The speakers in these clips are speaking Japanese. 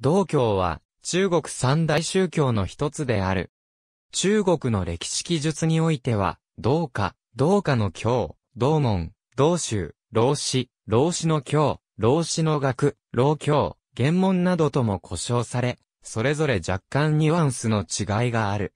道教は中国三大宗教の一つである。中国の歴史記述においては、道家、道家の教、道門、道宗、老子、老子の教、老子の学、老教、玄門などとも呼称され、それぞれ若干ニュアンスの違いがある。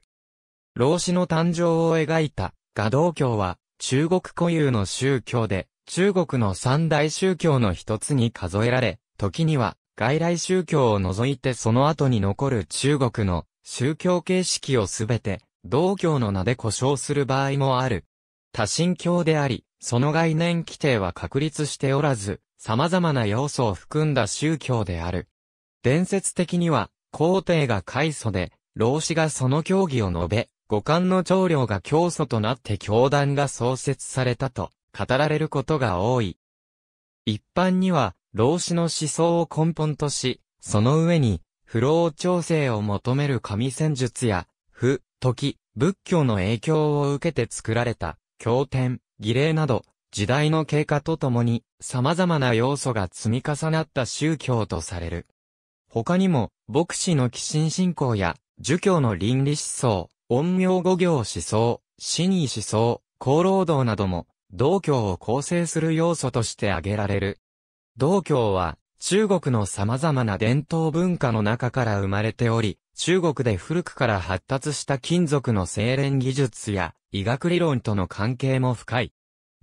老子の誕生を描いた、画道教は、中国固有の宗教で、中国の三大宗教の一つに数えられ、時には、外来宗教を除いてその後に残る中国の宗教形式をすべて、道教の名で呼称する場合もある。多神教であり、その概念規定は確立しておらず、様々な要素を含んだ宗教である。伝説的には、皇帝が開祖で、老子がその教義を述べ、五官の長領が教祖となって教団が創設されたと語られることが多い。一般には、老子の思想を根本とし、その上に、不老調整を求める神戦術や、不、時、仏教の影響を受けて作られた、経典、儀礼など、時代の経過とともに、様々な要素が積み重なった宗教とされる。他にも、牧師の寄進信仰や、儒教の倫理思想、陰陽五行思想、死に思想、功労道なども、道教を構成する要素として挙げられる。道教は、中国の様々な伝統文化の中から生まれており、中国で古くから発達した金属の精錬技術や医学理論との関係も深い。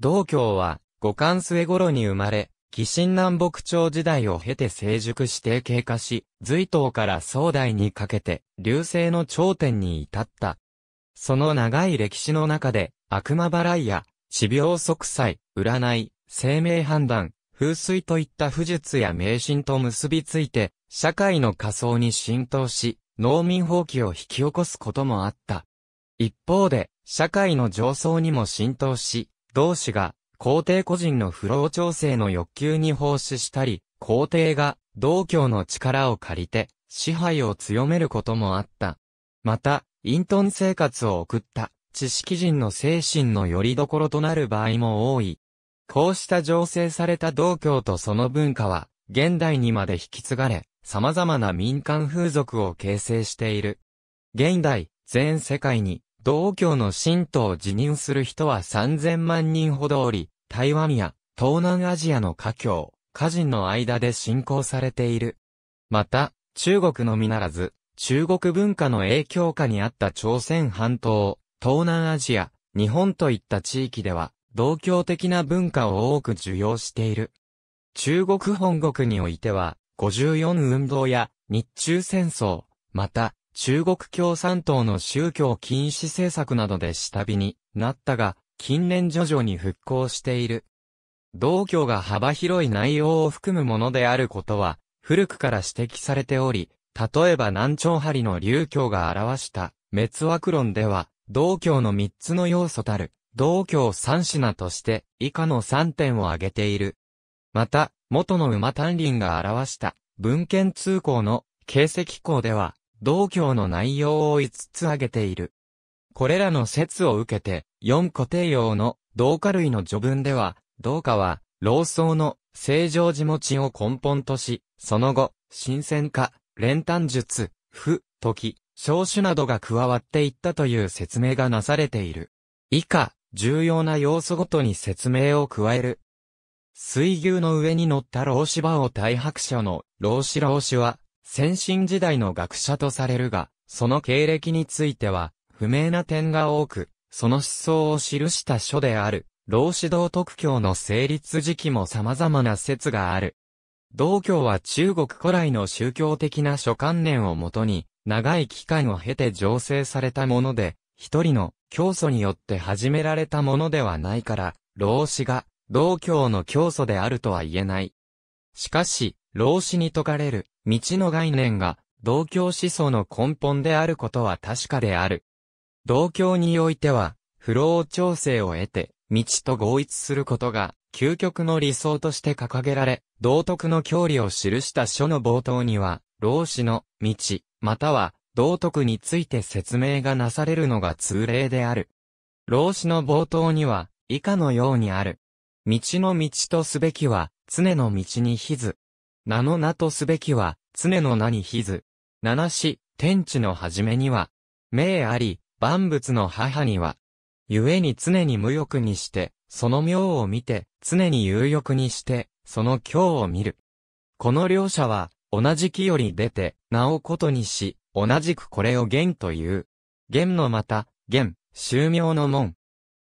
道教は五感末頃に生まれ、紀新南北朝時代を経て成熟して経過し、隋唐から宋代にかけて、流星の頂点に至った。その長い歴史の中で、悪魔払いや、死病息災、占い、生命判断、風水といった不術や迷信と結びついて、社会の仮想に浸透し、農民放棄を引き起こすこともあった。一方で、社会の上層にも浸透し、同志が皇帝個人の不老調整の欲求に奉仕したり、皇帝が道教の力を借りて支配を強めることもあった。また、隠遁生活を送った知識人の精神の拠り所となる場合も多い。こうした醸成された道教とその文化は、現代にまで引き継がれ、様々な民間風俗を形成している。現代、全世界に、道教の神徒を自認する人は3000万人ほどおり、台湾や東南アジアの華僑、華人の間で信仰されている。また、中国のみならず、中国文化の影響下にあった朝鮮半島、東南アジア、日本といった地域では、同教的な文化を多く受容している。中国本国においては、54運動や日中戦争、また中国共産党の宗教禁止政策などで下火になったが、近年徐々に復興している。同教が幅広い内容を含むものであることは、古くから指摘されており、例えば南朝張の流教が表した滅枠論では、同教の三つの要素たる、同郷三品として以下の三点を挙げている。また、元の馬単林が表した文献通行の形跡項では、同郷の内容を五つ挙げている。これらの説を受けて、四固定用の同化類の序文では、同化は、老僧の正常地持ちを根本とし、その後、新鮮化、練炭術、不、時、少種などが加わっていったという説明がなされている。以下、重要な要素ごとに説明を加える。水牛の上に乗った老子馬を大白書の老子老子は、先進時代の学者とされるが、その経歴については、不明な点が多く、その思想を記した書である、老子道徳教の成立時期も様々な説がある。道教は中国古来の宗教的な諸観念をもとに、長い期間を経て醸成されたもので、一人の教祖によって始められたものではないから、老子が道教の教祖であるとは言えない。しかし、老子に説かれる道の概念が道教思想の根本であることは確かである。道教においては、不老調整を得て、道と合一することが、究極の理想として掲げられ、道徳の教理を記した書の冒頭には、老子の道、または道徳について説明がなされるのが通例である。老子の冒頭には、以下のようにある。道の道とすべきは、常の道にひず。名の名とすべきは、常の名にひず。七し、天地の初めには、名あり、万物の母には、故に常に無欲にして、その妙を見て、常に有欲にして、その今日を見る。この両者は、同じ木より出て、名をことにし、同じくこれを元という。元のまた、元、宗明の門。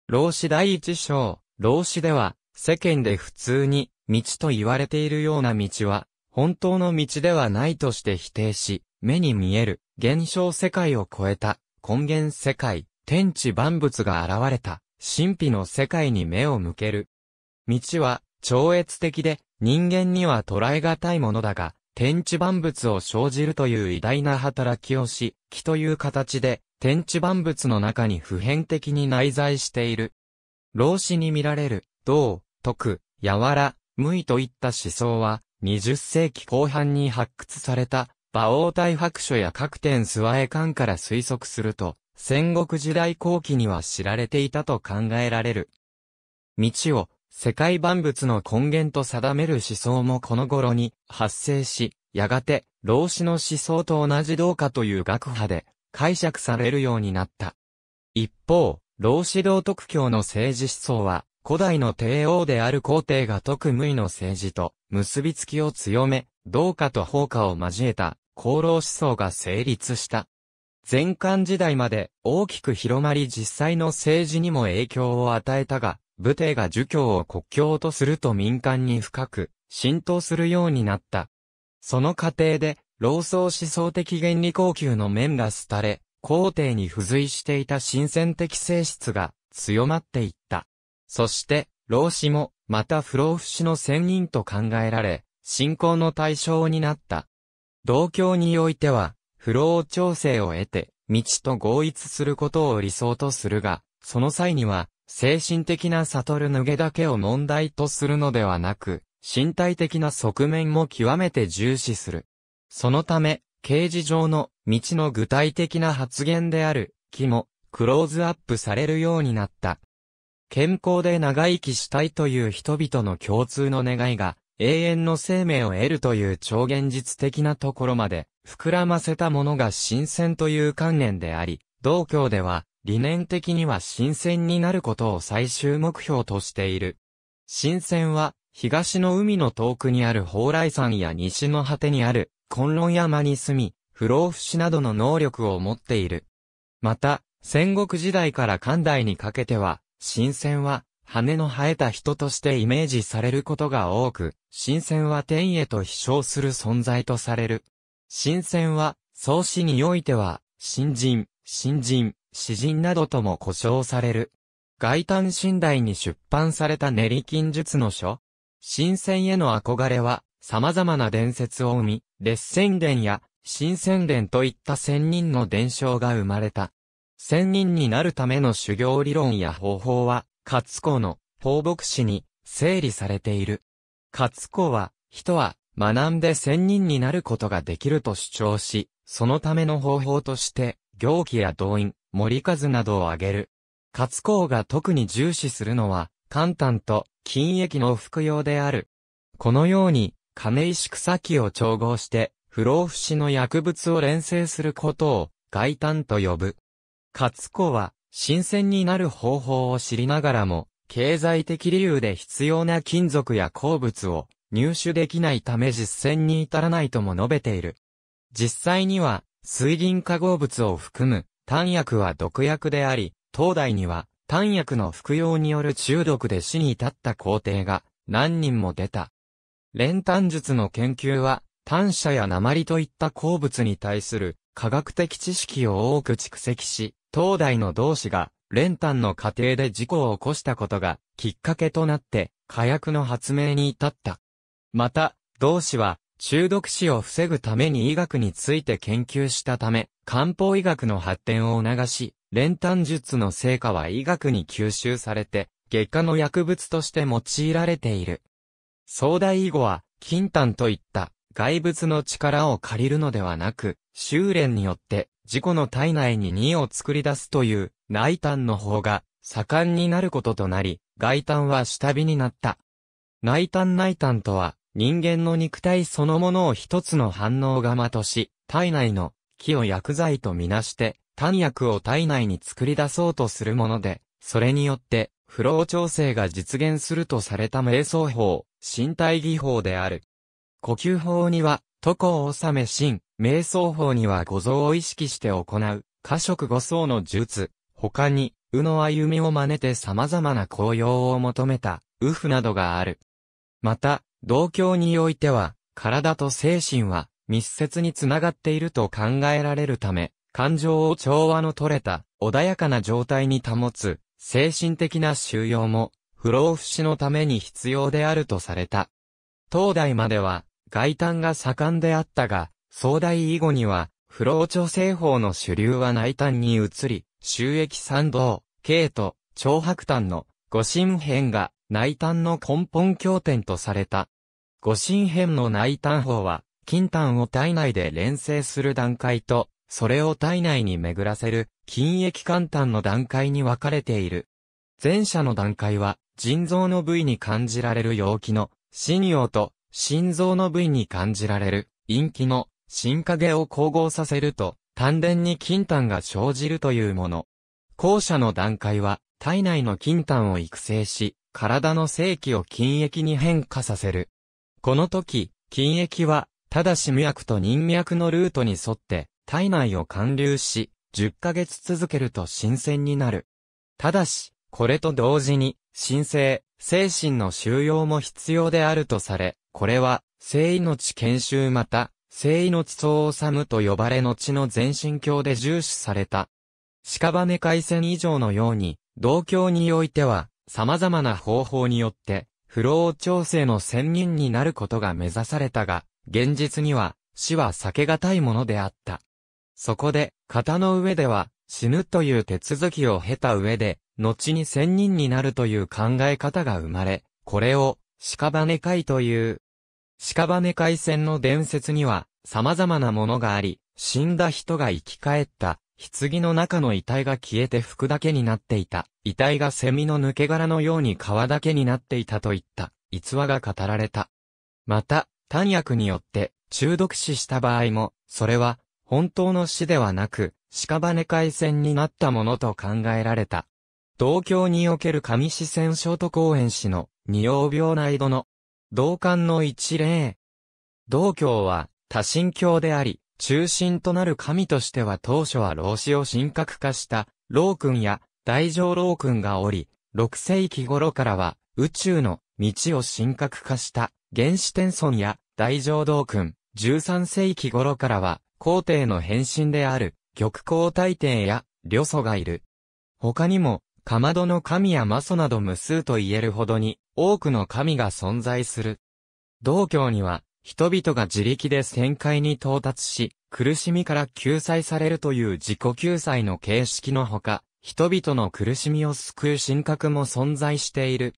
老子第一章、老子では、世間で普通に、道と言われているような道は、本当の道ではないとして否定し、目に見える、現象世界を超えた、根源世界、天地万物が現れた、神秘の世界に目を向ける。道は、超越的で、人間には捉え難いものだが、天地万物を生じるという偉大な働きをし、気という形で、天地万物の中に普遍的に内在している。老子に見られる、道、徳、柔ら、無意といった思想は、20世紀後半に発掘された、馬王大白書や各天諏訪絵館から推測すると、戦国時代後期には知られていたと考えられる。道を、世界万物の根源と定める思想もこの頃に発生し、やがて、老子の思想と同じ道家という学派で解釈されるようになった。一方、老子道徳教の政治思想は、古代の帝王である皇帝が特無為の政治と結びつきを強め、道家と法家を交えた功労思想が成立した。前漢時代まで大きく広まり実際の政治にも影響を与えたが、武帝が儒教を国教とすると民間に深く浸透するようになった。その過程で、老僧思想的原理高級の面が廃れ、皇帝に付随していた新鮮的性質が強まっていった。そして、老子も、また不老不死の仙人と考えられ、信仰の対象になった。同教においては、不老調整を得て、道と合一することを理想とするが、その際には、精神的な悟る脱げだけを問題とするのではなく、身体的な側面も極めて重視する。そのため、刑事上の道の具体的な発言である、気も、クローズアップされるようになった。健康で長生きしたいという人々の共通の願いが、永遠の生命を得るという超現実的なところまで、膨らませたものが新鮮という観念であり、道教では、理念的には新鮮になることを最終目標としている。新鮮は、東の海の遠くにある蓬莱山や西の果てにある、昆論山に住み、不老不死などの能力を持っている。また、戦国時代から寛代にかけては、新鮮は、羽の生えた人としてイメージされることが多く、新鮮は天へと飛翔する存在とされる。新鮮は、創始においては、新人、新人、詩人などとも呼称される。外丹寝台に出版された練り金術の書。新鮮への憧れは、様々な伝説を生み、列仙伝や新仙伝といった仙人の伝承が生まれた。仙人になるための修行理論や方法は、勝子の放牧師に整理されている。勝子は、人は学んで仙人になることができると主張し、そのための方法として、行基や動員、森数などを挙げる。活光が特に重視するのは、簡単と金液の服用である。このように、亀石草木を調合して、不老不死の薬物を連成することを、外炭と呼ぶ。活工は、新鮮になる方法を知りながらも、経済的理由で必要な金属や鉱物を入手できないため実践に至らないとも述べている。実際には、水銀化合物を含む単薬は毒薬であり、東大には単薬の服用による中毒で死に至った皇帝が何人も出た。練炭術の研究は、炭車や鉛といった鉱物に対する科学的知識を多く蓄積し、東大の同志が練炭の過程で事故を起こしたことがきっかけとなって火薬の発明に至った。また、同志は中毒死を防ぐために医学について研究したため、漢方医学の発展を促し、練炭術の成果は医学に吸収されて、外科の薬物として用いられている。壮大以後は、金炭といった外物の力を借りるのではなく、修練によって自己の体内に2を作り出すという内炭の方が盛んになることとなり、外炭は下火になった。内炭内炭とは、人間の肉体そのものを一つの反応がまとし、体内の木を薬剤とみなして、単薬を体内に作り出そうとするもので、それによって、不老調整が実現するとされた瞑想法、身体技法である。呼吸法には、渡航を治め心、瞑想法には五臓を意識して行う、過食五層の術、他に、右の歩みを真似て様々な紅用を求めた、右譜などがある。また、同教においては、体と精神は、密接につながっていると考えられるため、感情を調和の取れた、穏やかな状態に保つ、精神的な収容も、不老不死のために必要であるとされた。東大までは、外端が盛んであったが、壮大以後には、不老調整法の主流は内端に移り、収益賛道、軽と、長白端の、五神編が、内端の根本経典とされた。五神編の内端法は、金炭を体内で連成する段階と、それを体内に巡らせる、金液肝炭の段階に分かれている。前者の段階は、腎臓の部位に感じられる陽気の、心陽と、心臓の部位に感じられる、陰気の、心影を光合させると、丹田に金炭が生じるというもの。後者の段階は、体内の金炭を育成し、体の正気を金液に変化させる。この時、金液はただし無脈と人脈のルートに沿って体内を貫流し、10ヶ月続けると新鮮になる。ただし、これと同時に、神聖、精神の収容も必要であるとされ、これは、聖命研修また、聖命総治むと呼ばれ後の全身教で重視された。屍回線以上のように、同教においては、様々な方法によって、不老調整の専任になることが目指されたが、現実には死は避けがたいものであった。そこで、型の上では死ぬという手続きを経た上で、後に仙人になるという考え方が生まれ、これを屍会という。屍会戦の伝説には様々なものがあり、死んだ人が生き返った、棺の中の遺体が消えて服だけになっていた、遺体が蝉の抜け殻のように皮だけになっていたといった逸話が語られた。また、単薬によって中毒死した場合も、それは本当の死ではなく、屍海戦になったものと考えられた。同郷における上四川ショート公園市の二王病内度の同感の一例。同郷は多神教であり、中心となる神としては当初は老子を神格化した老君や大乗老君がおり、6世紀頃からは宇宙の道を神格化した原始天孫や大浄道君、13世紀頃からは、皇帝の変身である、玉皇大帝や、旅祖がいる。他にも、かまどの神や魔祖など無数と言えるほどに、多くの神が存在する。道教には、人々が自力で旋回に到達し、苦しみから救済されるという自己救済の形式のほか、人々の苦しみを救う神格も存在している。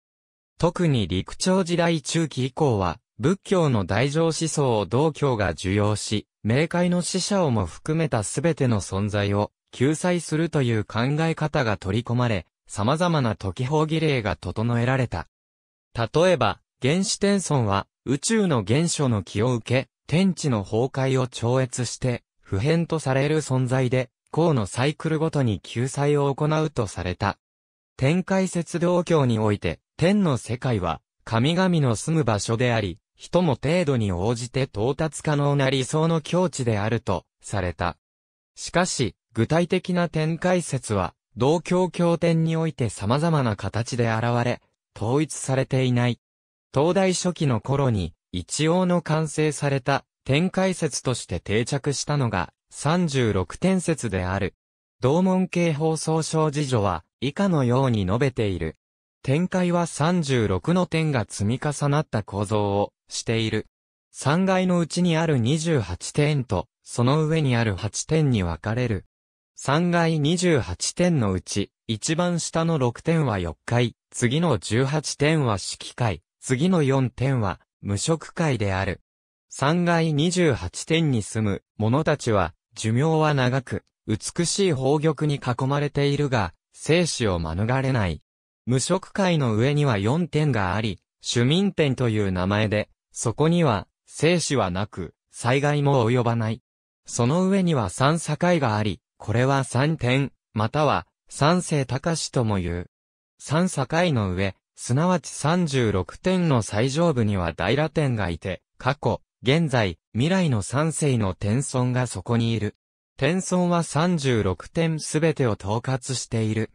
特に陸朝時代中期以降は、仏教の大乗思想を道教が受容し、冥界の死者をも含めた全ての存在を救済するという考え方が取り込まれ、様々な時法儀礼が整えられた。例えば、原始天孫は宇宙の原初の気を受け、天地の崩壊を超越して、普遍とされる存在で、項のサイクルごとに救済を行うとされた。天界説道教において、天の世界は、神々の住む場所であり、人も程度に応じて到達可能な理想の境地であると、された。しかし、具体的な展開説は、同境経典において様々な形で現れ、統一されていない。東大初期の頃に、一応の完成された展開説として定着したのが、36点説である。同門系放送小事情は、以下のように述べている。展開は36の点が積み重なった構造を、している。3階のうちにある28点と、その上にある8点に分かれる。3階28点のうち、一番下の6点は4階、次の18点は式階、次の4点は無色階である。3階28点に住む者たちは、寿命は長く、美しい宝玉に囲まれているが、生死を免れない。無色界の上には4点があり、主民点という名前で、そこには、生死はなく、災害も及ばない。その上には三境があり、これは三点、または、三世高しとも言う。三境の上、すなわち三十六点の最上部には大羅点がいて、過去、現在、未来の三世の天尊がそこにいる。天尊は三十六点すべてを統括している。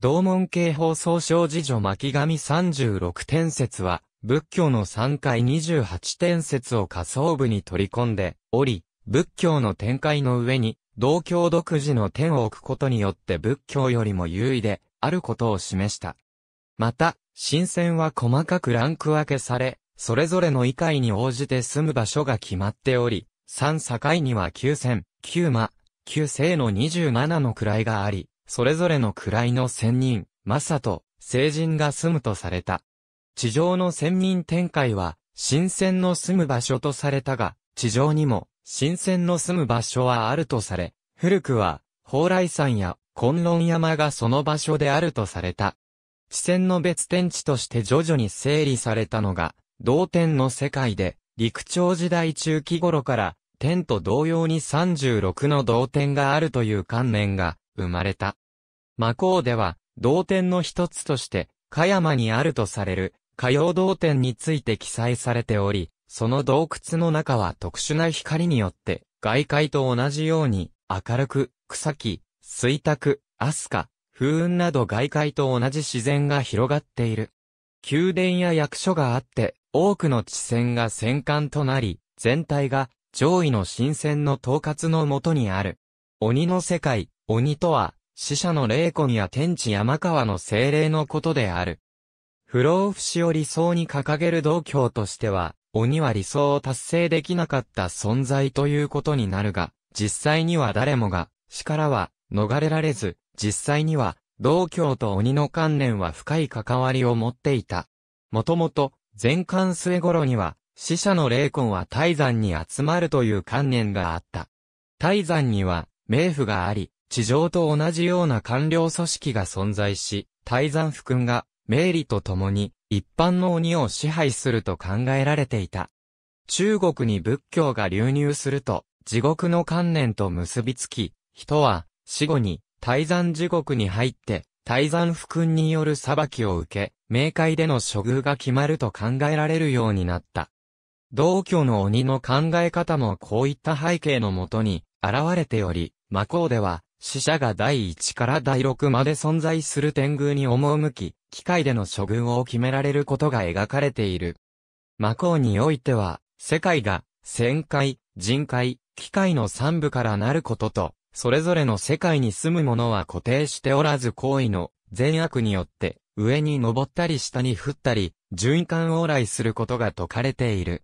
同門系放送小事女巻紙十六点説は、仏教の3二28点説を仮想部に取り込んでおり、仏教の展開の上に、道教独自の点を置くことによって仏教よりも優位で、あることを示した。また、新鮮は細かくランク分けされ、それぞれの異界に応じて住む場所が決まっており、三境には九千、九魔、九世の27の位があり、それぞれの位の仙人、マサと、聖人が住むとされた。地上の先民展開は、新鮮の住む場所とされたが、地上にも、新鮮の住む場所はあるとされ、古くは、蓬莱山や、崑論山がその場所であるとされた。地線の別天地として徐々に整理されたのが、同天の世界で、陸朝時代中期頃から、天と同様に36の同点があるという観念が生まれた。魔法では、同点の一つとして、香山にあるとされる、火曜道展について記載されており、その洞窟の中は特殊な光によって、外界と同じように、明るく、草木、水卓、アスカ、風雲など外界と同じ自然が広がっている。宮殿や役所があって、多くの地線が戦艦となり、全体が上位の新鮮の統括のもとにある。鬼の世界、鬼とは、死者の霊魂や天地山川の精霊のことである。不老不死を理想に掲げる道教としては、鬼は理想を達成できなかった存在ということになるが、実際には誰もが、死からは逃れられず、実際には、道教と鬼の観念は深い関わりを持っていた。もともと、前漢末頃には、死者の霊魂は泰山に集まるという観念があった。泰山には、冥府があり、地上と同じような官僚組織が存在し、泰山府君が名理と共に一般の鬼を支配すると考えられていた。中国に仏教が流入すると、地獄の観念と結びつき、人は死後に泰山地獄に入って、泰山不君による裁きを受け、冥界での処遇が決まると考えられるようになった。同居の鬼の考え方もこういった背景のもとに現れており、魔法では死者が第1から第6まで存在する天宮に赴き、機械での処遇を決められることが描かれている。魔法においては、世界が、旋回、人界、機械の三部からなることと、それぞれの世界に住む者は固定しておらず行為の善悪によって、上に登ったり下に降ったり、循環往来することが説かれている。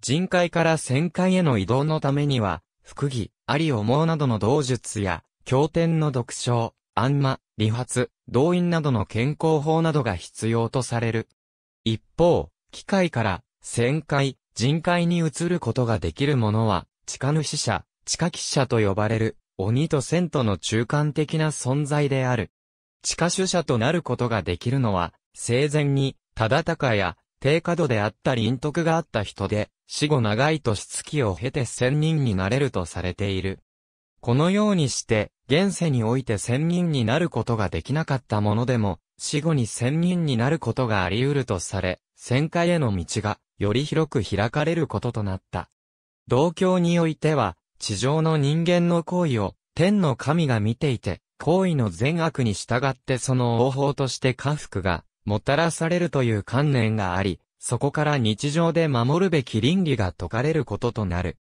人界から旋界への移動のためには、副儀、あり思うなどの道術や、経典の読書、あんま、理髪、動員などの健康法などが必要とされる。一方、機械から、旋回、人界に移ることができるものは、地下主者、地下騎者と呼ばれる、鬼と仙との中間的な存在である。地下主者となることができるのは、生前に、忠敬や、低下度であったり徳があった人で、死後長い年月を経て仙人になれるとされている。このようにして、現世において仙人になることができなかったものでも、死後に仙人になることがあり得るとされ、仙界への道が、より広く開かれることとなった。同教においては、地上の人間の行為を、天の神が見ていて、行為の善悪に従ってその応報として家福が、もたらされるという観念があり、そこから日常で守るべき倫理が説かれることとなる。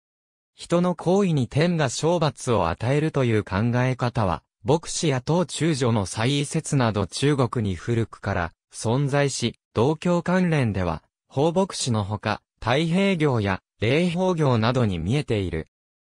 人の行為に天が賞罰を与えるという考え方は、牧師や当中女の再移説など中国に古くから存在し、同教関連では、放牧師のほか、太平行や霊法行などに見えている。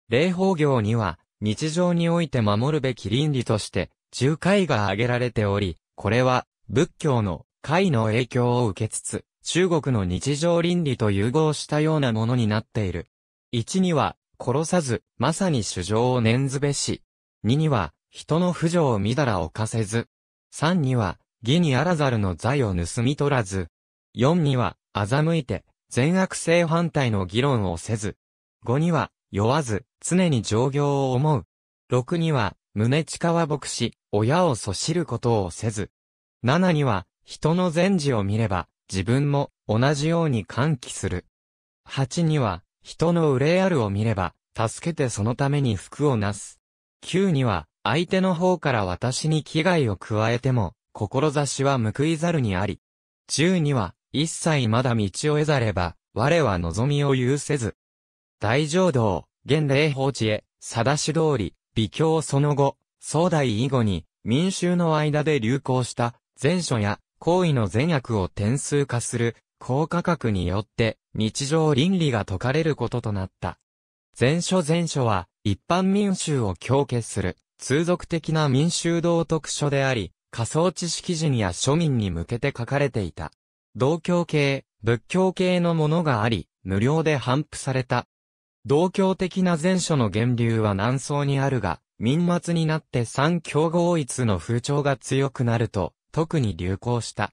霊法行には、日常において守るべき倫理として、仲介が挙げられており、これは、仏教の解の影響を受けつつ、中国の日常倫理と融合したようなものになっている。一には、殺さず、まさに主情を念ずべし。二には、人の不情を見だら犯せず。三には、義にあらざるの財を盗み取らず。四には、欺いて、善悪性反対の議論をせず。五には、酔わず、常に上行を思う。六には、胸近は牧師、親をそしることをせず。七には、人の善事を見れば、自分も同じように歓喜する。八には、人の憂いあるを見れば、助けてそのために服をなす。9には、相手の方から私に危害を加えても、志は報いざるにあり。10には、一切まだ道を得ざれば、我は望みを有せず。大浄道、現霊法知へ、定し通り、微教その後、壮大以後に、民衆の間で流行した、善書や、行為の善悪を点数化する、高価格によって日常倫理が解かれることとなった。前書前書は一般民衆を強化する通俗的な民衆道徳書であり、仮想知識人や庶民に向けて書かれていた。道教系、仏教系のものがあり、無料で頒布された。道教的な前書の源流は南宋にあるが、民末になって三教合一の風潮が強くなると、特に流行した。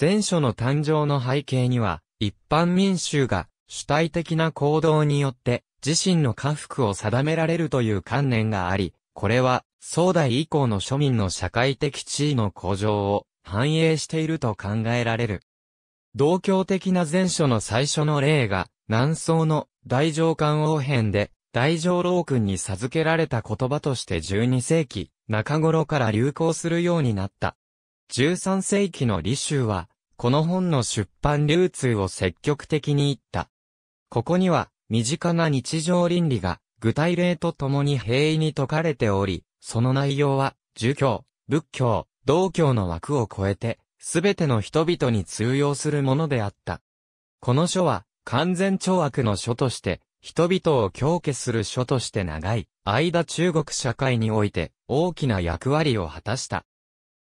前書の誕生の背景には、一般民衆が主体的な行動によって自身の家福を定められるという観念があり、これは、宋代以降の庶民の社会的地位の向上を反映していると考えられる。同教的な前書の最初の例が、南宋の大乗官王編で、大乗老君に授けられた言葉として12世紀中頃から流行するようになった13世紀の李州は、この本の出版流通を積極的に行った。ここには、身近な日常倫理が、具体例とともに平易に説かれており、その内容は、儒教、仏教、道教の枠を超えて、すべての人々に通用するものであった。この書は、完全懲悪の書として、人々を強化する書として長い間中国社会において大きな役割を果たした。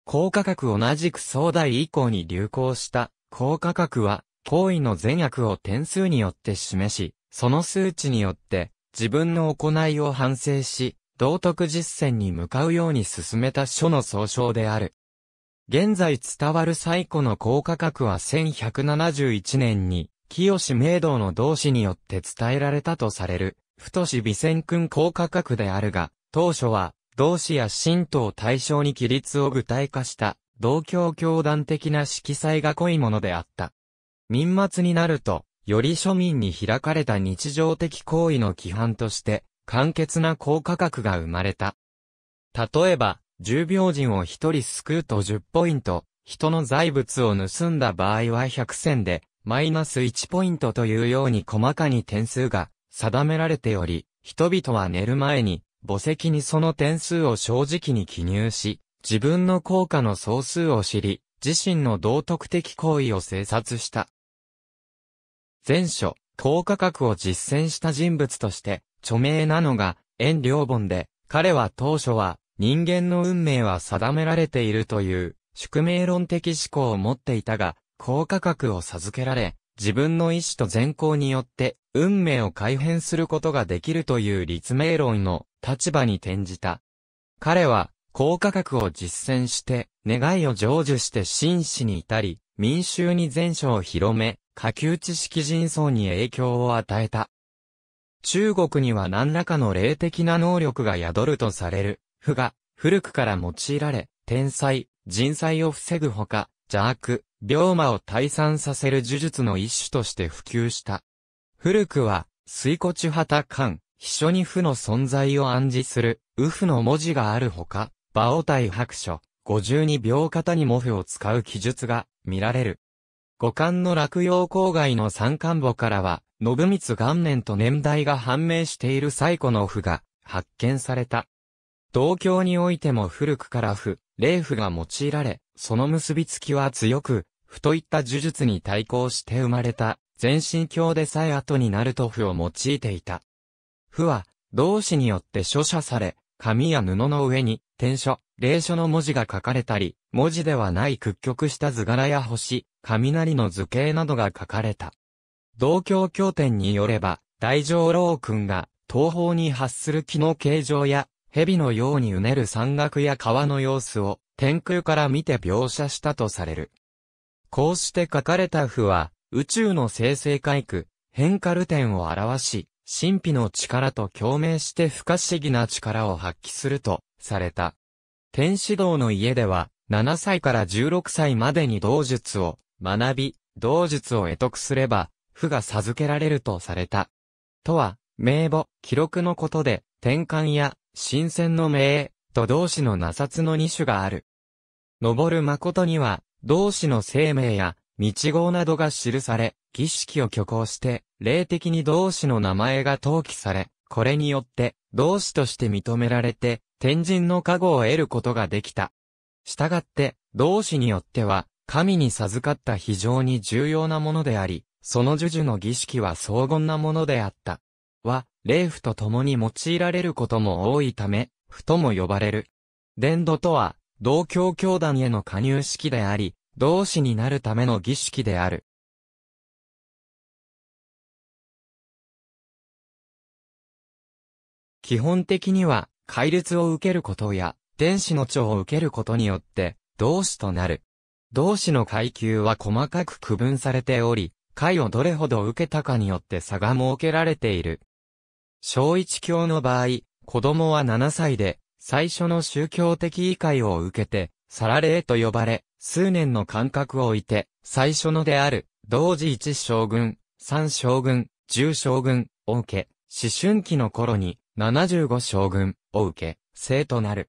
高価格同じく壮大以降に流行した高価格は行為の善悪を点数によって示し、その数値によって自分の行いを反省し、道徳実践に向かうように進めた書の総称である。現在伝わる最古の高価格は1171年に、清明道の同志によって伝えられたとされる、太し美仙君高価格であるが、当初は、同志や神道を対象に規律を具体化した、同教教団的な色彩が濃いものであった。民末になると、より庶民に開かれた日常的行為の規範として、簡潔な高価格が生まれた。例えば、重病人を一人救うと10ポイント、人の財物を盗んだ場合は100銭で、マイナス1ポイントというように細かに点数が定められており、人々は寝る前に墓石にその点数を正直に記入し、自分の効果の総数を知り、自身の道徳的行為を制作した。前書、高価格を実践した人物として、著名なのが、遠良本で、彼は当初は、人間の運命は定められているという、宿命論的思考を持っていたが、高価格を授けられ、自分の意志と善行によって、運命を改変することができるという立命論の立場に転じた。彼は、高価格を実践して、願いを成就して真摯に至り、民衆に全書を広め、下級知識人層に影響を与えた。中国には何らかの霊的な能力が宿るとされる、負が、古くから用いられ、天才、人災を防ぐほか、邪悪、病魔を退散させる呪術の一種として普及した。古くは、水庫地旗漢、秘書に負の存在を暗示する、右負の文字があるほか、馬王体白書、52秒型に模符を使う記述が見られる。五感の落葉郊外の山間部からは、信光元年と年代が判明している最古の符が発見された。同郷においても古くから符、霊符が用いられ、その結びつきは強く、符といった呪術に対抗して生まれた、全身鏡でさえ後になると符を用いていた。符は、同志によって書写され、紙や布の上に、天書、霊書の文字が書かれたり、文字ではない屈曲した図柄や星、雷の図形などが書かれた。道教経典によれば、大乗老君が、東方に発する気の形状や、蛇のようにうねる山岳や川の様子を天空から見て描写したとされる。こうして書かれた符は、宇宙の生成回区、変化ル点を表し、神秘の力と共鳴して不可思議な力を発揮すると、された。天使道の家では、7歳から16歳までに道術を学び、道術を得得すれば、符が授けられるとされた。とは、名簿、記録のことで、転換や新鮮の名と同志のなさつの二種がある。登る誠には、同志の生命や、道号などが記され、儀式を挙行して、霊的に同志の名前が登記され、これによって、同志として認められて、天神の加護を得ることができた。したがって、同志によっては、神に授かった非常に重要なものであり、その授受の儀式は荘厳なものであった。は、霊符と共に用いられることも多いため、符とも呼ばれる。伝道とは、同教教団への加入式であり、同志になるための儀式である。基本的には、戒律を受けることや、天使の長を受けることによって、同志となる。同志の階級は細かく区分されており、階をどれほど受けたかによって差が設けられている。小一教の場合、子供は7歳で、最初の宗教的異界を受けて、サラレーと呼ばれ、数年の間隔を置いて、最初のである、同時一将軍、三将軍、十将軍、を受け、思春期の頃に、75将軍、を受け、生となる。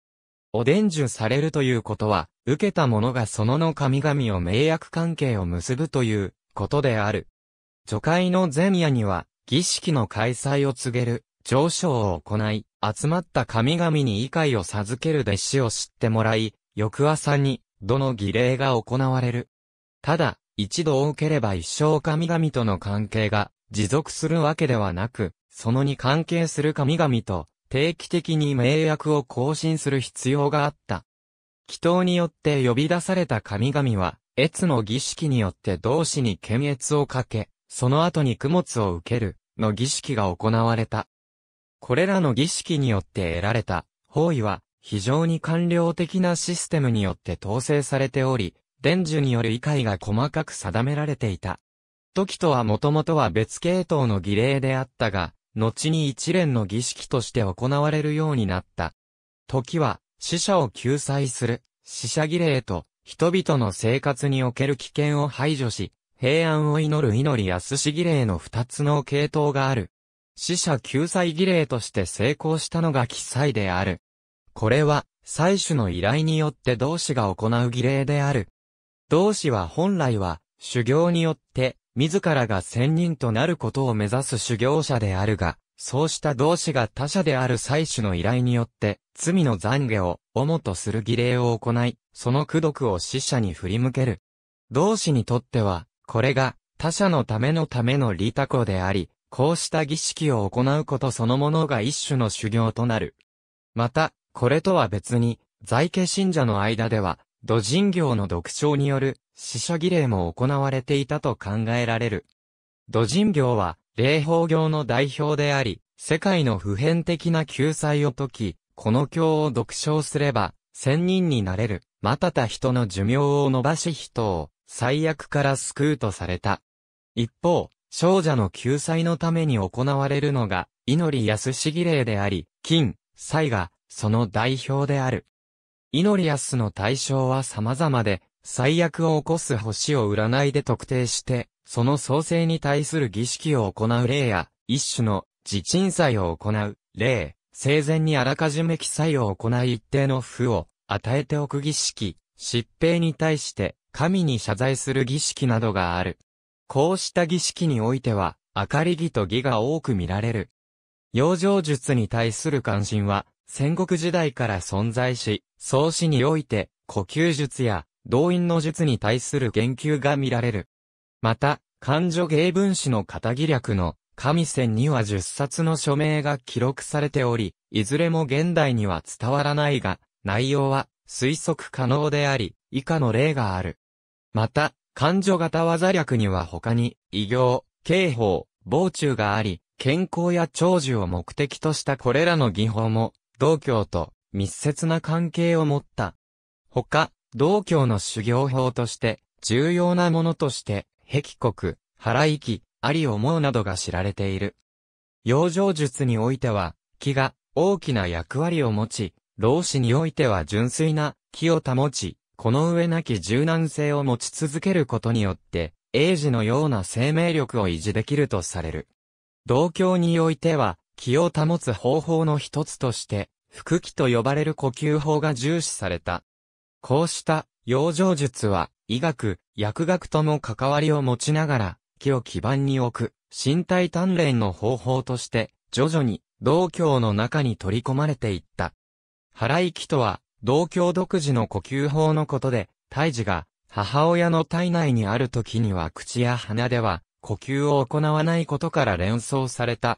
お伝授されるということは、受けた者がそのの神々を名役関係を結ぶという、ことである。除会の前夜には、儀式の開催を告げる、上昇を行い、集まった神々に異界を授ける弟子を知ってもらい、翌朝に、どの儀礼が行われる。ただ、一度多ければ一生神々との関係が持続するわけではなく、そのに関係する神々と定期的に名約を更新する必要があった。祈祷によって呼び出された神々は、越の儀式によって同志に検閲をかけ、その後に供物を受ける、の儀式が行われた。これらの儀式によって得られた方位は非常に官僚的なシステムによって統制されており、伝授による理解が細かく定められていた。時とはもともとは別系統の儀礼であったが、後に一連の儀式として行われるようになった。時は死者を救済する死者儀礼と人々の生活における危険を排除し、平安を祈る祈り安し儀礼の二つの系統がある。死者救済儀礼として成功したのが記載である。これは、祭主の依頼によって同志が行う儀礼である。同志は本来は、修行によって、自らが仙人となることを目指す修行者であるが、そうした同志が他者である祭主の依頼によって、罪の懺悔を、主とする儀礼を行い、その苦毒を死者に振り向ける。同志にとっては、これが、他者のためのための利他子であり、こうした儀式を行うことそのものが一種の修行となる。また、これとは別に、在家信者の間では、土人行の独唱による死者儀礼も行われていたと考えられる。土人行は、霊法行の代表であり、世界の普遍的な救済を解き、この経を独唱すれば、千人になれる、またた人の寿命を伸ばし人を、最悪から救うとされた。一方、少女の救済のために行われるのが、祈り安し儀礼であり、金、祭が、その代表である。祈り安の対象は様々で、最悪を起こす星を占いで特定して、その創生に対する儀式を行う例や、一種の自鎮祭を行う例、生前にあらかじめ記載を行い一定の負を与えておく儀式、疾病に対して神に謝罪する儀式などがある。こうした儀式においては、明かり儀と儀が多く見られる。養生術に対する関心は、戦国時代から存在し、創始において、呼吸術や、動員の術に対する言及が見られる。また、漢女芸文史の片義略の、神仙には十冊の署名が記録されており、いずれも現代には伝わらないが、内容は推測可能であり、以下の例がある。また、漢女型技略には他に、異行、刑法、傍中があり、健康や長寿を目的としたこれらの技法も、道教と密接な関係を持った。他、道教の修行法として、重要なものとして、壁国、腹息、あり思うなどが知られている。養生術においては、木が大きな役割を持ち、老子においては純粋な木を保ち、この上なき柔軟性を持ち続けることによって、英治のような生命力を維持できるとされる。同教においては、気を保つ方法の一つとして、腹気と呼ばれる呼吸法が重視された。こうした養生術は、医学、薬学とも関わりを持ちながら、気を基盤に置く、身体鍛錬の方法として、徐々に、道教の中に取り込まれていった。腹い気とは、同郷独自の呼吸法のことで、胎児が母親の体内にある時には口や鼻では呼吸を行わないことから連想された。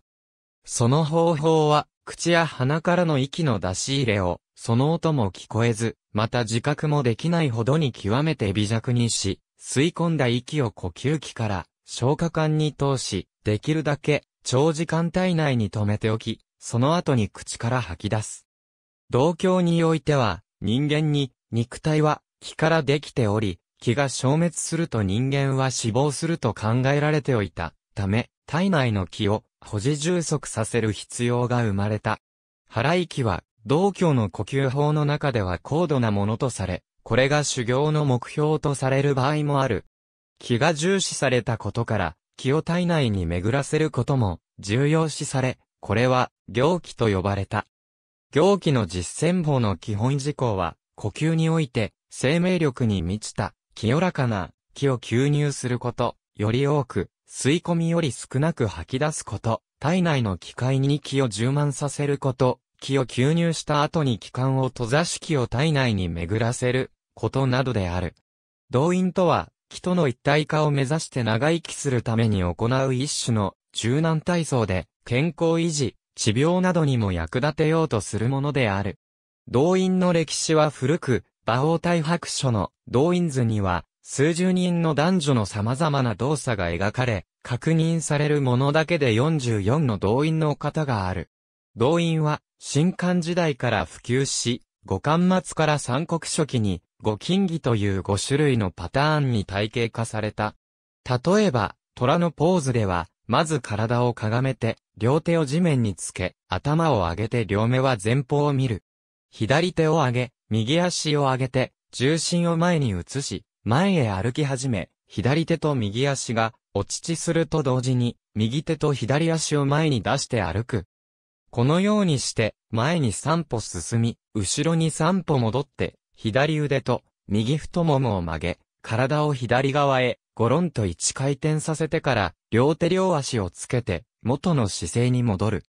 その方法は、口や鼻からの息の出し入れを、その音も聞こえず、また自覚もできないほどに極めて微弱にし、吸い込んだ息を呼吸器から消化管に通し、できるだけ長時間体内に留めておき、その後に口から吐き出す。同郷においては、人間に、肉体は、気からできており、気が消滅すると人間は死亡すると考えられておいたため、体内の気を保持充足させる必要が生まれた。腹息は、同教の呼吸法の中では高度なものとされ、これが修行の目標とされる場合もある。気が重視されたことから、気を体内に巡らせることも重要視され、これは行気と呼ばれた。行気の実践法の基本事項は、呼吸において、生命力に満ちた、清らかな、気を吸入すること、より多く、吸い込みより少なく吐き出すこと、体内の機械に気を充満させること、気を吸入した後に気管を閉ざし気を体内に巡らせる、ことなどである。動員とは、気との一体化を目指して長生きするために行う一種の柔軟体操で、健康維持、治病などにも役立てようとするものである。動員の歴史は古く、馬王大白書の動員図には、数十人の男女の様々な動作が描かれ、確認されるものだけで44の動員の方がある。動員は、新漢時代から普及し、五巻末から三国初期に、五金儀という五種類のパターンに体系化された。例えば、虎のポーズでは、まず体をかがめて、両手を地面につけ、頭を上げて両目は前方を見る。左手を上げ、右足を上げて、重心を前に移し、前へ歩き始め、左手と右足が、お乳すると同時に、右手と左足を前に出して歩く。このようにして、前に3歩進み、後ろに3歩戻って、左腕と右太ももを曲げ、体を左側へ、ゴロンと一回転させてから、両手両足をつけて、元の姿勢に戻る。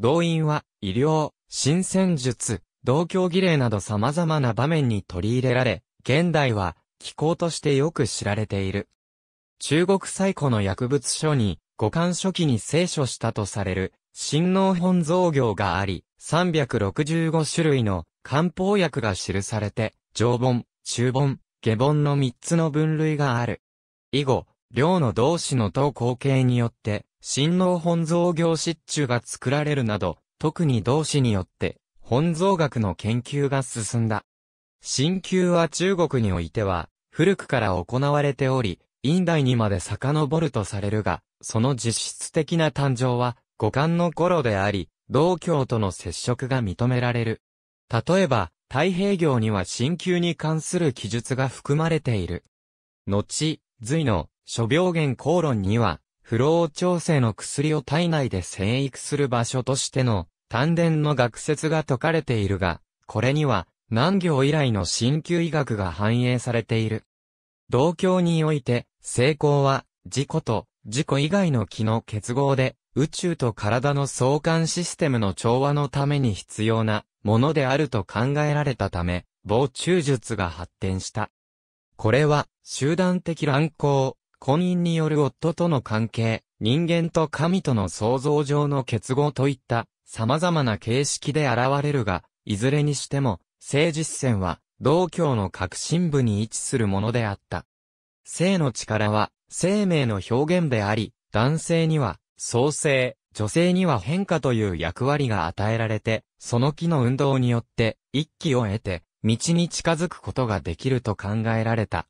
動員は、医療、新戦術、同郷儀礼など様々な場面に取り入れられ、現代は、気候としてよく知られている。中国最古の薬物書に、五感初期に聖書したとされる、新農本造業があり、365種類の漢方薬が記されて、上本、中本、下本の3つの分類がある。以後、両の同志の等後継によって、親王本造行失中が作られるなど、特に同志によって、本造学の研究が進んだ。新旧は中国においては、古くから行われており、院代にまで遡るとされるが、その実質的な誕生は、五感の頃であり、道教との接触が認められる。例えば、太平行には新旧に関する記述が含まれている。後、隋の諸病原口論には、不老調整の薬を体内で生育する場所としての、丹田の学説が説かれているが、これには、南行以来の鍼灸医学が反映されている。同教において、成功は、自己と自己以外の気の結合で、宇宙と体の相関システムの調和のために必要なものであると考えられたため、防虫術が発展した。これは、集団的乱行、婚姻による夫との関係、人間と神との創造上の結合といった様々な形式で現れるが、いずれにしても、性実践は、道教の核心部に位置するものであった。性の力は、生命の表現であり、男性には、創生、女性には変化という役割が与えられて、その木の運動によって、一気を得て、道に近づくことができると考えられた。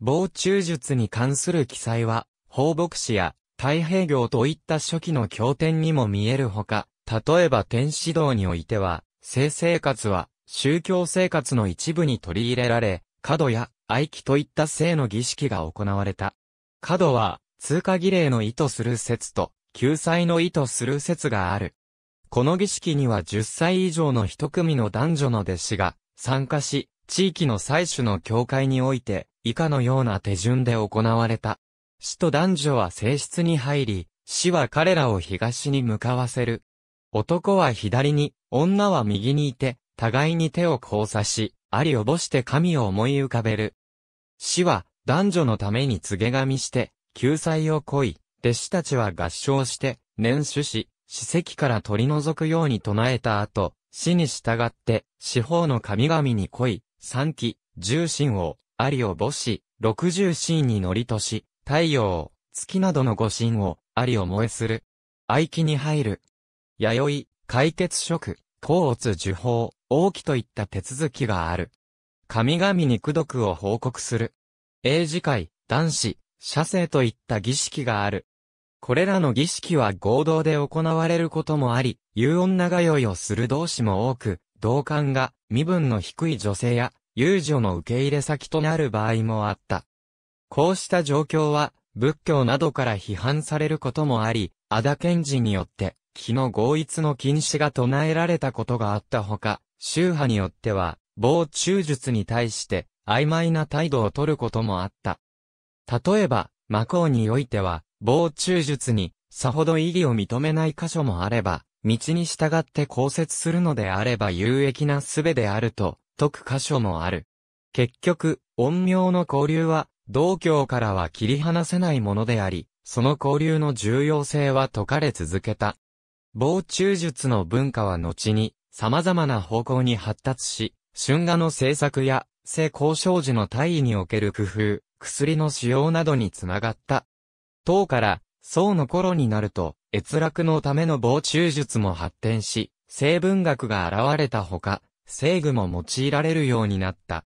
防虫術に関する記載は、放牧師や太平行といった初期の経典にも見えるほか、例えば天使道においては、性生活は宗教生活の一部に取り入れられ、角や愛機といった性の儀式が行われた。角は通過儀礼の意図する説と、救済の意図する説がある。この儀式には10歳以上の一組の男女の弟子が参加し、地域の採取の境界において、以下のような手順で行われた。死と男女は正室に入り、死は彼らを東に向かわせる。男は左に、女は右にいて、互いに手を交差し、ありおぼして神を思い浮かべる。死は、男女のために告げ神して、救済を来い、弟子たちは合唱して、念主し、史跡から取り除くように唱えた後、死に従って、四方の神々に恋、三期、十神を、ありを母子、六十神に乗りとし、太陽、月などの五神を、ありを燃えする。愛気に入る。弥生、解決職、甲乙受法、王気といった手続きがある。神々に功徳を報告する。英字会、男子、社生といった儀式がある。これらの儀式は合同で行われることもあり、音長酔いをする同士も多く、同感が身分の低い女性や、遊女の受け入れ先となる場合もあった。こうした状況は、仏教などから批判されることもあり、ダケンジによって、気の合一の禁止が唱えられたことがあったほか、宗派によっては、傍中術に対して曖昧な態度を取ることもあった。例えば、魔法においては、防虫術に、さほど意義を認めない箇所もあれば、道に従って降雪するのであれば有益な術であると、解く箇所もある。結局、陰陽の交流は、道教からは切り離せないものであり、その交流の重要性は解かれ続けた。防虫術の文化は後に、様々な方向に発達し、春画の制作や、性交渉時の体位における工夫、薬の使用などにつながった。唐から宋の頃になると、閲楽のための防虫術も発展し、性文学が現れたほか、制具も用いられるようになった。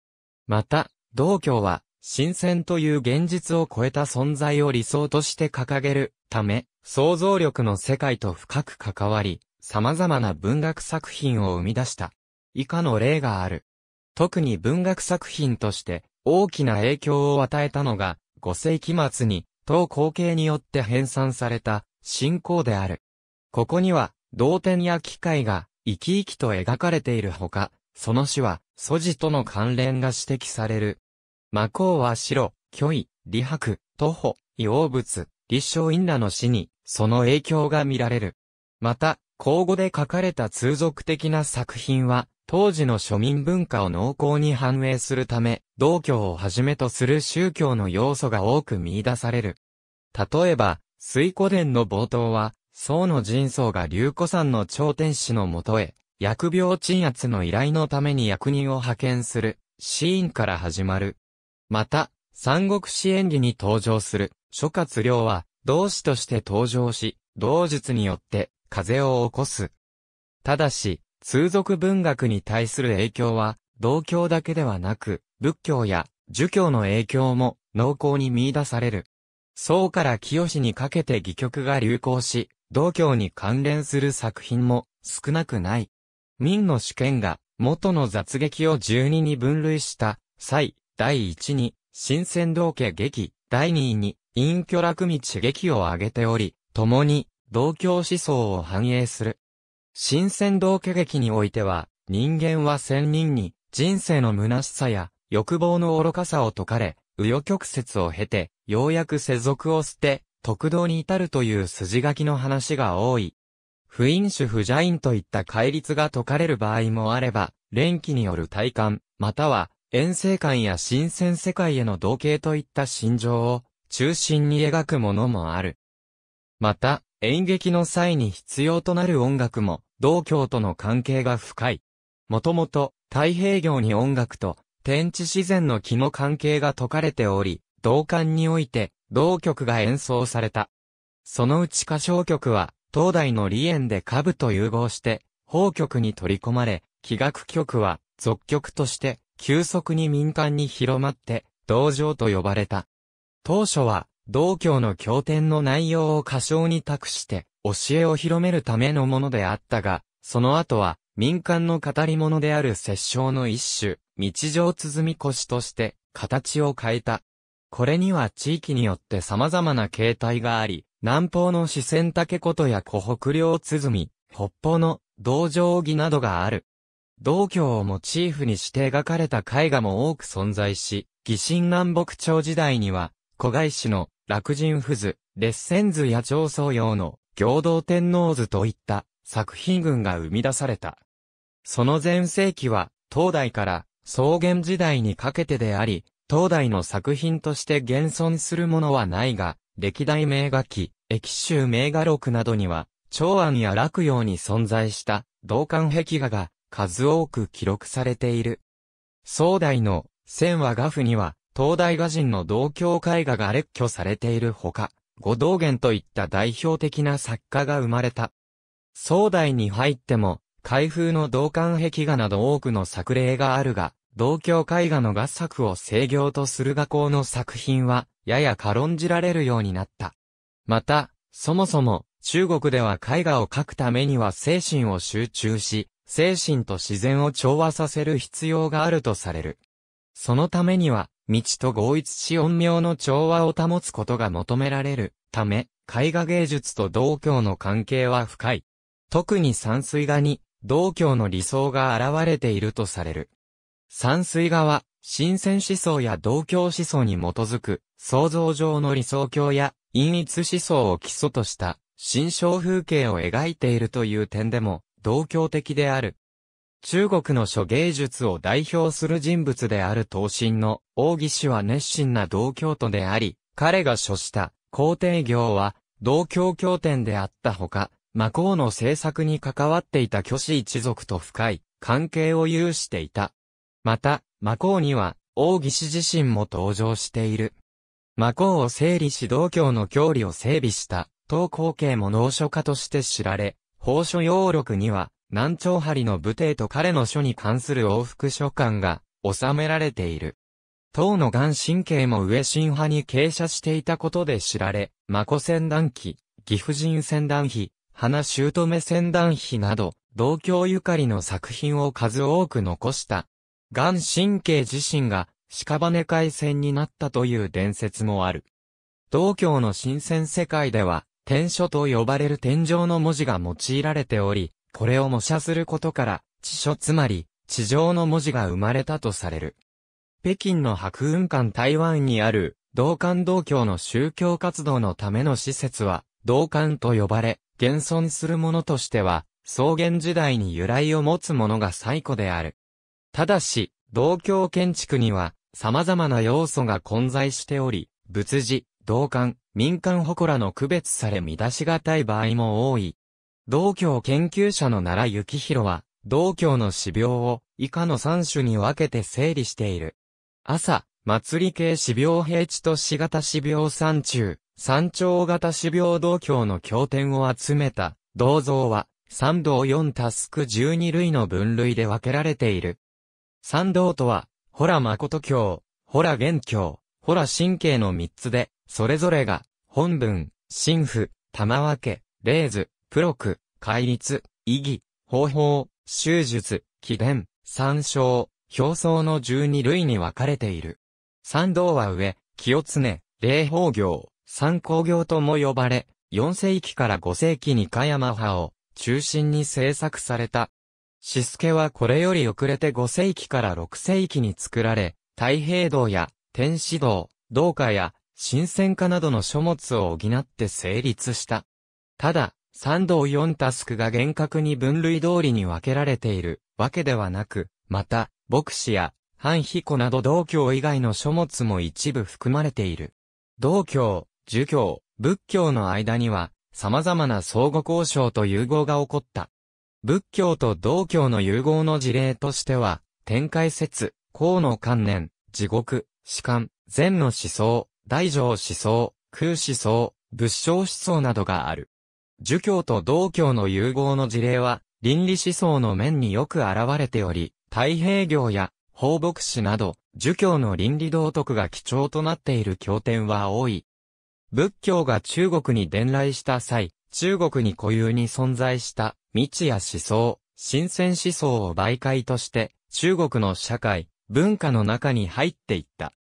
また、道教は、新鮮という現実を超えた存在を理想として掲げるため、想像力の世界と深く関わり、様々な文学作品を生み出した。以下の例がある。特に文学作品として大きな影響を与えたのが、5世紀末に当後継によって編纂された信仰である。ここには、動点や機械が生き生きと描かれているほか、その死は、素地との関連が指摘される。魔法は白、虚偽、理白、徒歩、異王物、立正院らの死に、その影響が見られる。また、口語で書かれた通俗的な作品は、当時の庶民文化を濃厚に反映するため、道教をはじめとする宗教の要素が多く見出される。例えば、水古伝の冒頭は、宋の人相が龍古山の頂天使のもとへ、疫病鎮圧の依頼のために役人を派遣する、シーンから始まる。また、三国志演義に登場する、諸葛亮は、同志として登場し、同術によって、風を起こす。ただし、通俗文学に対する影響は、同郷だけではなく、仏教や儒教の影響も濃厚に見出される。宋から清にかけて戯曲が流行し、道教に関連する作品も少なくない。明の主権が元の雑劇を12に分類した際、第1に新鮮道家劇、第2位に隠居楽道劇を挙げており、共に道教思想を反映する。新鮮道家劇においては、人間は仙人に人生の虚しさや欲望の愚かさを解かれ、右翼曲折を経て、ようやく世俗を捨て、特道に至るという筋書きの話が多い。不飲酒不邪因といった戒律が解かれる場合もあれば、連機による体感、または、遠征感や新鮮世界への同型といった心情を中心に描くものもある。また、演劇の際に必要となる音楽も、道教との関係が深い。もともと、太平洋に音楽と天地自然の気の関係が解かれており、同感において、同曲が演奏された。そのうち歌唱曲は、東大の理縁で下部と融合して、宝曲に取り込まれ、器楽曲は、俗曲として、急速に民間に広まって、道場と呼ばれた。当初は、道教の経典の内容を歌唱に託して、教えを広めるためのものであったが、その後は、民間の語り物である摂政の一種、日常鼓腰として、形を変えた。これには地域によって様々な形態があり、南方の四川竹琴や湖北領鼓、北方の道場儀などがある。道教をモチーフにして描かれた絵画も多く存在し、疑心南北朝時代には、古外市の落人図図、列仙図や長層用の行道天皇図といった作品群が生み出された。その前世紀は、東大から草原時代にかけてであり、東大の作品として現存するものはないが、歴代名画記、駅州名画録などには、長安や洛陽に存在した銅管壁画が数多く記録されている。宋代の千和画譜には、東大画人の同郷絵画が列挙されているほか、五道元といった代表的な作家が生まれた。宋代に入っても、開封の銅管壁画など多くの作例があるが、同郷絵画の合作を制御とする画工の作品は、やや軽んじられるようになった。また、そもそも、中国では絵画を描くためには精神を集中し、精神と自然を調和させる必要があるとされる。そのためには、道と合一し音妙の調和を保つことが求められるため、絵画芸術と同教の関係は深い。特に山水画に、道教の理想が現れているとされる。山水画は、新鮮思想や道教思想に基づく、想像上の理想教や、陰逸思想を基礎とした、新象風景を描いているという点でも、道教的である。中国の諸芸術を代表する人物である東進の、王義氏は熱心な道教徒であり、彼が所した、皇帝行は、道教教典であったほか、魔皇の政策に関わっていた巨子一族と深い関係を有していた。また、魔皇には、王義士自身も登場している。魔皇を整理し道教の教理を整備した、東光景も農書家として知られ、宝書要録には、南朝張の武帝と彼の書に関する往復書簡が収められている。唐の元神経も上神派に傾斜していたことで知られ、魔古戦団記、岐阜人戦団碑、花姑戦団碑など、同郷ゆかりの作品を数多く残した。元神経自身が屍海戦になったという伝説もある。同郷の新鮮世界では、天書と呼ばれる天上の文字が用いられており、これを模写することから、地書つまり、地上の文字が生まれたとされる。北京の白雲館台湾にある、道館道教の宗教活動のための施設は、道館と呼ばれ、現存するものとしては、草原時代に由来を持つものが最古である。ただし、同教建築には、様々な要素が混在しており、仏事、同館、民間祠の区別され見出しがたい場合も多い。道教研究者の奈良幸宏は、道教の指標を以下の3種に分けて整理している。朝、祭り系指標平地と死型指標山中、山頂型種苗道教の経典を集めた銅像は、三道四タスク十二類の分類で分けられている。三道とは、ほら誠教、ほら元教、ほら神経の三つで、それぞれが、本文、神父、玉分け、霊図、プロク、戒律、意義、方法、修術、起伝、参照、表層の十二類に分かれている。三道は上、清常、霊法行、三工業とも呼ばれ、4世紀から5世紀に加山派を中心に制作された。シスケはこれより遅れて5世紀から6世紀に作られ、太平道や天使道、道家や新鮮家などの書物を補って成立した。ただ、三道四タスクが厳格に分類通りに分けられているわけではなく、また、牧師や半彦など道教以外の書物も一部含まれている。道教、儒教、仏教の間には、様々な相互交渉と融合が起こった。仏教と道教の融合の事例としては、天界説、公の観念、地獄、士官、禅の思想、大乗思想、空思想、仏性思想などがある。儒教と道教の融合の事例は、倫理思想の面によく現れており、太平行や放牧師など、儒教の倫理道徳が基調となっている経典は多い。仏教が中国に伝来した際、中国に固有に存在した未知や思想、新鮮思想を媒介として、中国の社会、文化の中に入っていった。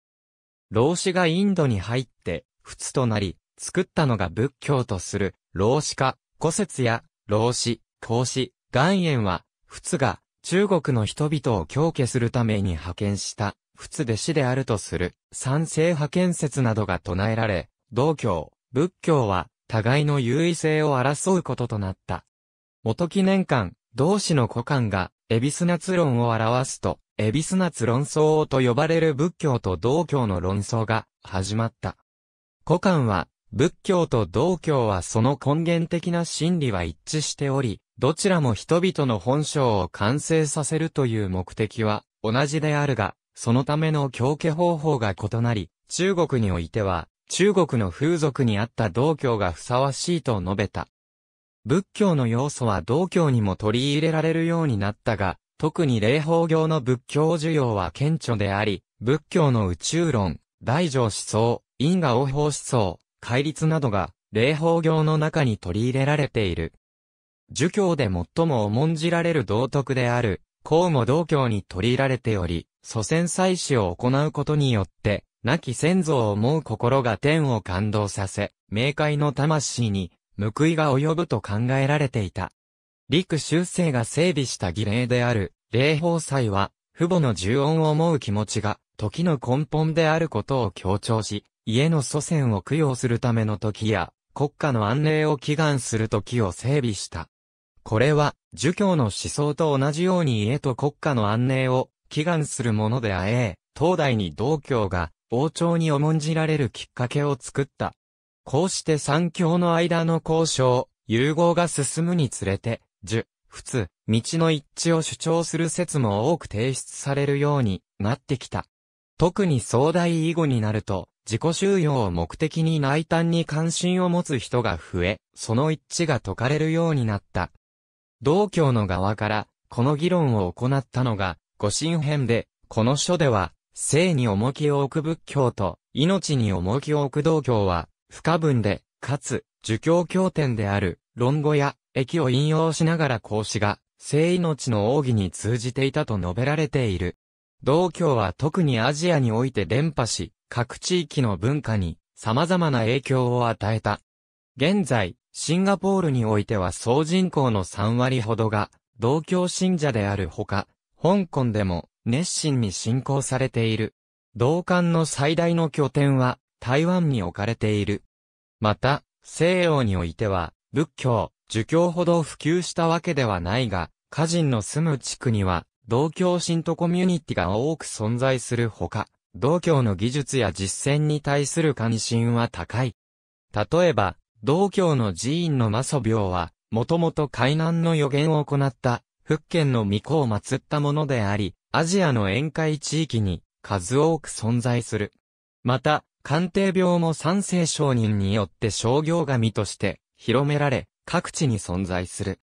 老子がインドに入って、仏となり、作ったのが仏教とする、老子化、古説や、老子、孔子、岩塩は、仏が、中国の人々を強化するために派遣した、仏弟子であるとする、三世派建説などが唱えられ、道教、仏教は、互いの優位性を争うこととなった。元記念館、同志の古漢が、エビスナツ論を表すと、エビスナツ論争と呼ばれる仏教と道教の論争が、始まった。古漢は、仏教と道教はその根源的な真理は一致しており、どちらも人々の本性を完成させるという目的は同じであるが、そのための教化方法が異なり、中国においては、中国の風俗にあった道教がふさわしいと述べた。仏教の要素は道教にも取り入れられるようになったが、特に霊法行の仏教需要は顕著であり、仏教の宇宙論、大乗思想、因果応報思想、戒律などが、霊法行の中に取り入れられている。儒教で最も重んじられる道徳である、孔も道教に取り入られており、祖先祭祀を行うことによって、亡き先祖を思う心が天を感動させ、冥界の魂に報いが及ぶと考えられていた。陸修正が整備した儀礼である、霊宝祭は、父母の重恩を思う気持ちが、時の根本であることを強調し、家の祖先を供養するための時や、国家の安寧を祈願する時を整備した。これは、儒教の思想と同じように家と国家の安寧を祈願するものであえ、当代に道教が王朝に重んじられるきっかけを作った。こうして三教の間の交渉、融合が進むにつれて、十、仏、道の一致を主張する説も多く提出されるようになってきた。特に壮大以後になると、自己収容を目的に内端に関心を持つ人が増え、その一致が解かれるようになった。道教の側から、この議論を行ったのが、御神編で、この書では、生に重きを置く仏教と、命に重きを置く道教は、不可分で、かつ、儒教経典である、論語や、駅を引用しながら孔子が、生命の奥義に通じていたと述べられている。道教は特にアジアにおいて伝播し、各地域の文化に様々な影響を与えた。現在、シンガポールにおいては総人口の3割ほどが、道教信者であるほか、香港でも熱心に信仰されている。同館の最大の拠点は台湾に置かれている。また、西洋においては、仏教、儒教ほど普及したわけではないが、家人の住む地区には、同教信徒コミュニティが多く存在するほか、同教の技術や実践に対する関心は高い。例えば、同教の寺院の魔祖廟は、もともと海南の予言を行った、福建の御子を祀ったものであり、アジアの沿海地域に数多く存在する。また、鑑定病も三世商人によって商業神として広められ、各地に存在する。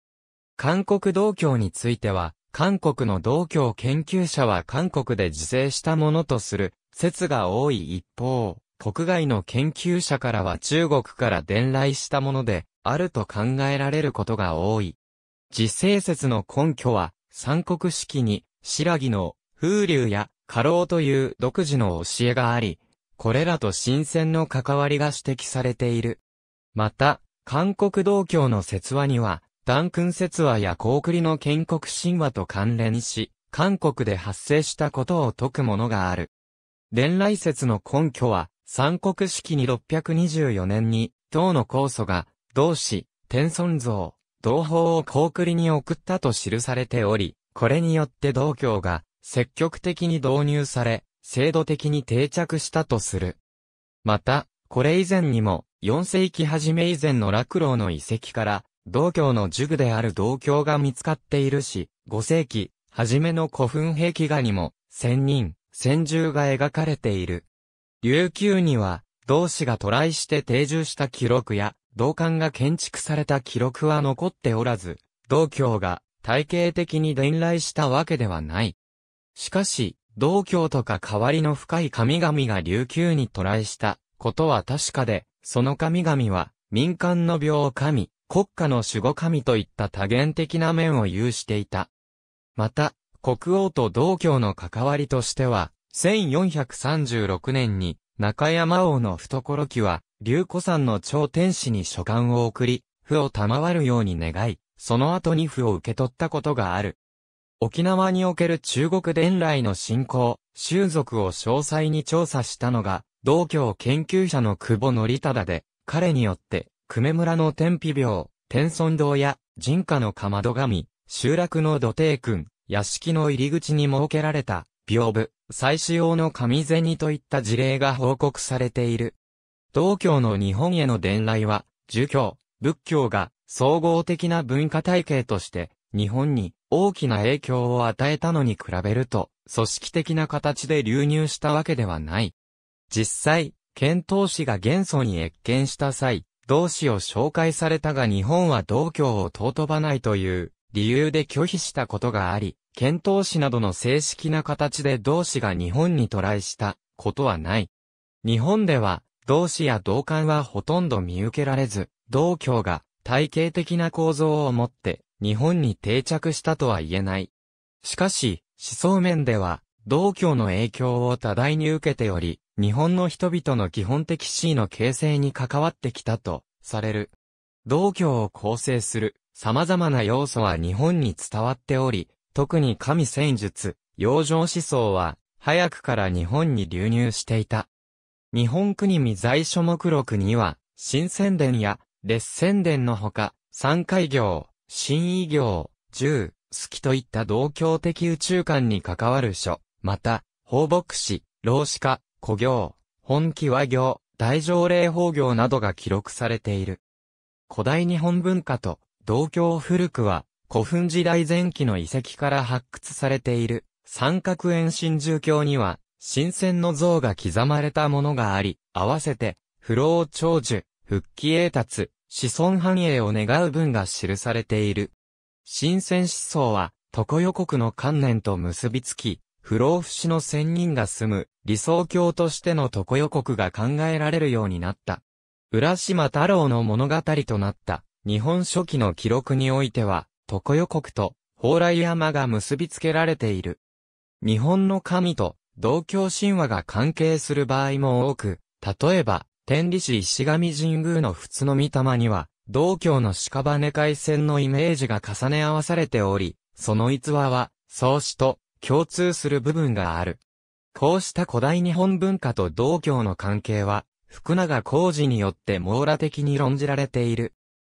韓国道教については、韓国の道教研究者は韓国で自生したものとする説が多い一方、国外の研究者からは中国から伝来したものであると考えられることが多い。自生説の根拠は、三国式に白木の風流や過労という独自の教えがあり、これらと新鮮の関わりが指摘されている。また、韓国道教の説話には、断君説話や高栗の建国神話と関連し、韓国で発生したことを説くものがある。伝来説の根拠は、三国式に624年に、唐の皇祖が、同志、天孫像、同胞を高栗に送ったと記されており、これによって道教が積極的に導入され、制度的に定着したとする。また、これ以前にも、4世紀初め以前の落老の遺跡から、道教の塾である道教が見つかっているし、5世紀、初めの古墳壁画にも、仙人、仙獣が描かれている。琉球には、同志が渡来して定住した記録や、道館が建築された記録は残っておらず、道教が体系的に伝来したわけではない。しかし、道教とか代わりの深い神々が琉球に渡来したことは確かで、その神々は民間の病神、国家の守護神といった多元的な面を有していた。また、国王と道教の関わりとしては、1436年に中山王の懐記は、龍子山の超天使に書簡を送り、不を賜るように願い、その後に府を受け取ったことがある。沖縄における中国伝来の信仰、習俗を詳細に調査したのが、道教研究者の久保則忠で、彼によって、久米村の天日病、天孫堂や、人家のかまど神、集落の土手君、屋敷の入り口に設けられた、屏風、祭祀用の神銭といった事例が報告されている。道教の日本への伝来は、儒教、仏教が総合的な文化体系として、日本に大きな影響を与えたのに比べると、組織的な形で流入したわけではない。実際、遣唐使が元祖に越見した際、同志を紹介されたが日本は同教を尊ばないという理由で拒否したことがあり、遣唐使などの正式な形で同志が日本に渡来したことはない。日本では同志や同感はほとんど見受けられず、同教が体系的な構造を持って日本に定着したとは言えない。しかし、思想面では、道教の影響を多大に受けており、日本の人々の基本的思想の形成に関わってきたと、される。道教を構成する様々な要素は日本に伝わっており、特に神戦術、養生思想は、早くから日本に流入していた。日本国未在所目録には、新宣伝や列仙殿のほか、三海行、新異行、銃、好きといった同教的宇宙観に関わる書、また、放牧師、老子家、古行、本気和行、大乗霊法行などが記録されている。古代日本文化と、同教古くは、古墳時代前期の遺跡から発掘されている、三角円神獣教には、神仙の像が刻まれたものがあり、合わせて、不老長寿、復帰栄達、子孫繁栄を願う文が記されている。新鮮思想は、床予告の観念と結びつき、不老不死の仙人が住む理想郷としての床予告が考えられるようになった。浦島太郎の物語となった日本書紀の記録においては、床予告と蓬莱山が結びつけられている。日本の神と同郷神話が関係する場合も多く、例えば、天理市石上神宮の普通の御霊には、道教の屍海戦のイメージが重ね合わされており、その逸話は、創始と共通する部分がある。こうした古代日本文化と道教の関係は、福永浩二によって網羅的に論じられている。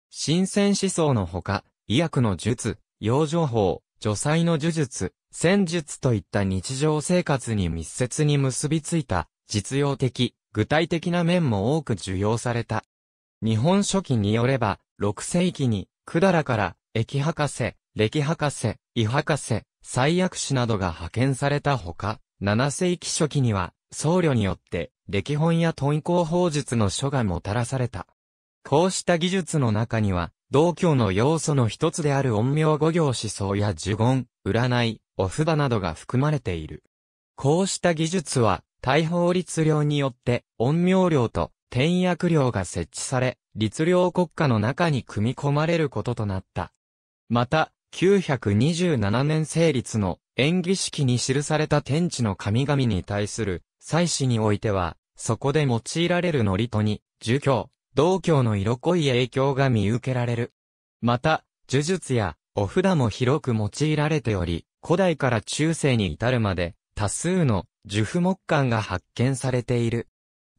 新鮮思想のほか、医薬の術、養生法、助祭の呪術、戦術といった日常生活に密接に結びついた、実用的、具体的な面も多く受容された。日本書紀によれば、6世紀に、百済から、駅博士、歴博士、伊博士、最悪士などが派遣されたほか、7世紀初期には、僧侶によって、歴本や遁行法術の書がもたらされた。こうした技術の中には、道教の要素の一つである陰陽五行思想や呪言、占い、お札などが含まれている。こうした技術は、大法律令によって、恩陽令と天役令が設置され、律令国家の中に組み込まれることとなった。また、927年成立の演技式に記された天地の神々に対する祭祀においては、そこで用いられる祝詞に、儒教、道教の色濃い影響が見受けられる。また、呪術やお札も広く用いられており、古代から中世に至るまで、多数の樹布木管が発見されている。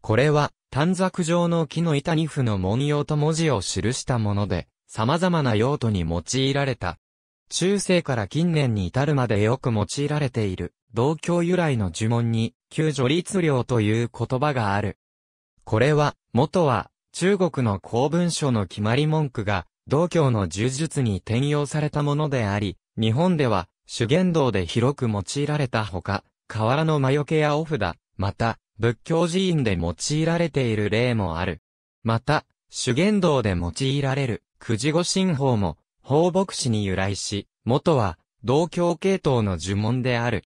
これは、短冊状の木の板に布の文様と文字を記したもので、様々な用途に用いられた。中世から近年に至るまでよく用いられている、同郷由来の呪文に、救助律令という言葉がある。これは、元は、中国の公文書の決まり文句が、道教の呪術に転用されたものであり、日本では、主言道で広く用いられたほか、河原の魔除けやお札、また、仏教寺院で用いられている例もある。また、主言道で用いられる、九字護神法も、放牧師に由来し、元は、道教系統の呪文である。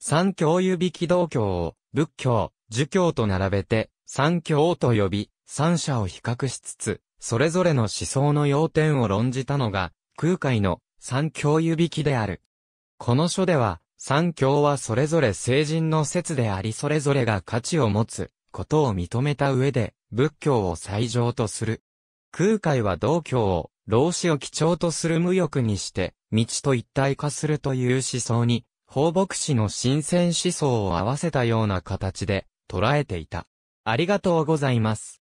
三教指引き道教を、仏教、儒教と並べて、三教と呼び、三者を比較しつつ、それぞれの思想の要点を論じたのが、空海の三教指引きである。この書では、三教はそれぞれ聖人の説でありそれぞれが価値を持つことを認めた上で仏教を最上とする。空海は道教を老子を基調とする無欲にして道と一体化するという思想に放牧師の新鮮思想を合わせたような形で捉えていた。ありがとうございます。